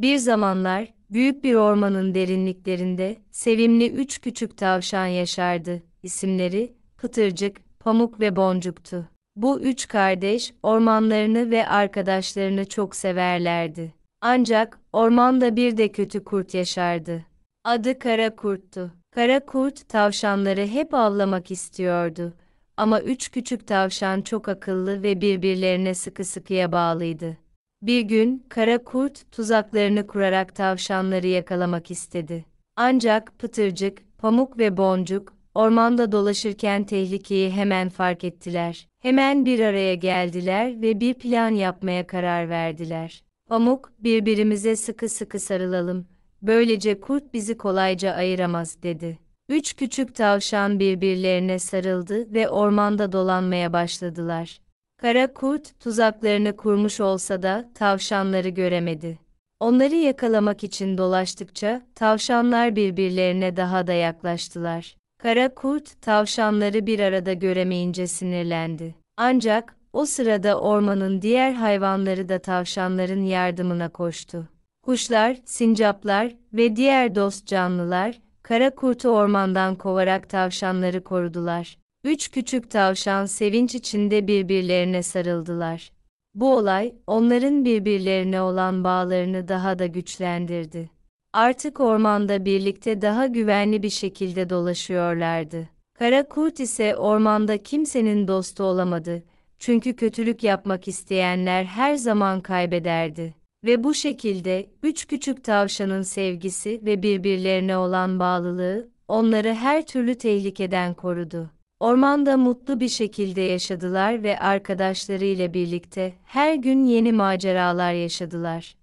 Bir zamanlar, büyük bir ormanın derinliklerinde, sevimli üç küçük tavşan yaşardı. İsimleri, Kıtırcık, Pamuk ve Boncuk'tu. Bu üç kardeş, ormanlarını ve arkadaşlarını çok severlerdi. Ancak, ormanda bir de kötü kurt yaşardı. Adı Kara Kurt'tu. Kara Kurt, tavşanları hep avlamak istiyordu. Ama üç küçük tavşan çok akıllı ve birbirlerine sıkı sıkıya bağlıydı. Bir gün, kara kurt, tuzaklarını kurarak tavşanları yakalamak istedi. Ancak pıtırcık, pamuk ve boncuk, ormanda dolaşırken tehlikeyi hemen fark ettiler. Hemen bir araya geldiler ve bir plan yapmaya karar verdiler. Pamuk, birbirimize sıkı sıkı sarılalım, böylece kurt bizi kolayca ayıramaz dedi. Üç küçük tavşan birbirlerine sarıldı ve ormanda dolanmaya başladılar. Kara kurt tuzaklarını kurmuş olsa da tavşanları göremedi. Onları yakalamak için dolaştıkça tavşanlar birbirlerine daha da yaklaştılar. Kara kurt tavşanları bir arada göremeyince sinirlendi. Ancak o sırada ormanın diğer hayvanları da tavşanların yardımına koştu. Kuşlar, sincaplar ve diğer dost canlılar kara kurtu ormandan kovarak tavşanları korudular. Üç küçük tavşan sevinç içinde birbirlerine sarıldılar. Bu olay, onların birbirlerine olan bağlarını daha da güçlendirdi. Artık ormanda birlikte daha güvenli bir şekilde dolaşıyorlardı. Kara kurt ise ormanda kimsenin dostu olamadı. Çünkü kötülük yapmak isteyenler her zaman kaybederdi. Ve bu şekilde, üç küçük tavşanın sevgisi ve birbirlerine olan bağlılığı, onları her türlü tehlikeden korudu. Ormanda mutlu bir şekilde yaşadılar ve arkadaşlarıyla birlikte her gün yeni maceralar yaşadılar.